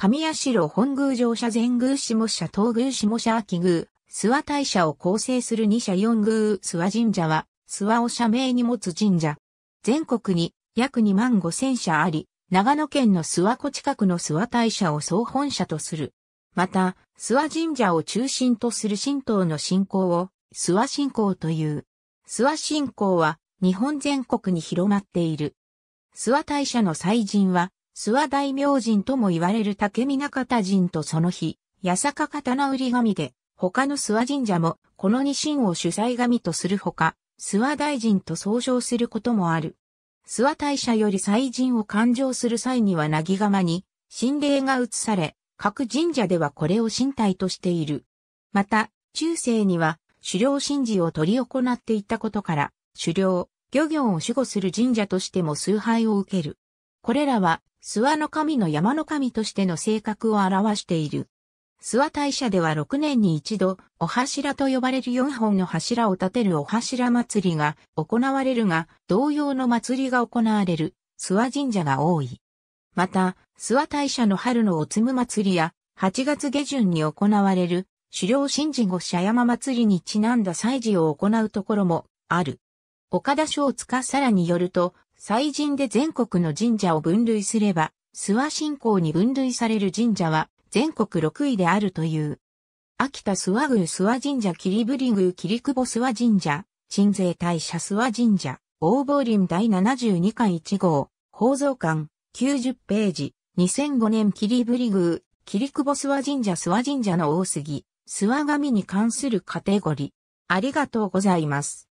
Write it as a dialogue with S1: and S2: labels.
S1: 神社本宮城社前宮下社
S2: 東宮下社秋宮、諏訪大社を構成する二社四宮諏訪神社は、諏訪を社名に持つ神社。全国に約2万5千社あり、長野県の諏訪湖近くの諏訪大社を総本社とする。また、諏訪神社を中心とする神道の信仰を、諏訪信仰という。諏訪信仰は、日本全国に広まっている。諏訪大社の祭神は、諏訪大明神とも言われる竹見中田神とその日、八坂刀売神で、他の諏訪神社も、この二神を主催神とするほか、諏訪大神と総称することもある。諏訪大社より祭神を勘定する際にはなぎ釜に、神霊が移され、各神社ではこれを神体としている。また、中世には、狩猟神事を執り行っていたことから、狩猟、漁業を守護する神社としても崇拝を受ける。これらは諏訪の神の山の神としての性格を表している。諏訪大社では6年に一度、お柱と呼ばれる4本の柱を立てるお柱祭りが行われるが、同様の祭りが行われる諏訪神社が多い。また、諏訪大社の春のおつむ祭りや、8月下旬に行われる狩猟神事後社山祭りにちなんだ祭事を行うところもある。岡田章塚さらによると、祭神で全国の神社を分類すれば、諏訪信仰に分類される神社は全国6位であるという。秋田諏訪宮諏訪神社霧振宮霧久保諏訪神社、鎮西大社諏訪神社、大坊林第72巻1号、宝蔵館、90ページ、2005年霧振宮、霧久保諏訪神社諏訪神社の大
S1: 杉、諏訪神に関するカテゴリー。ありがとうございます。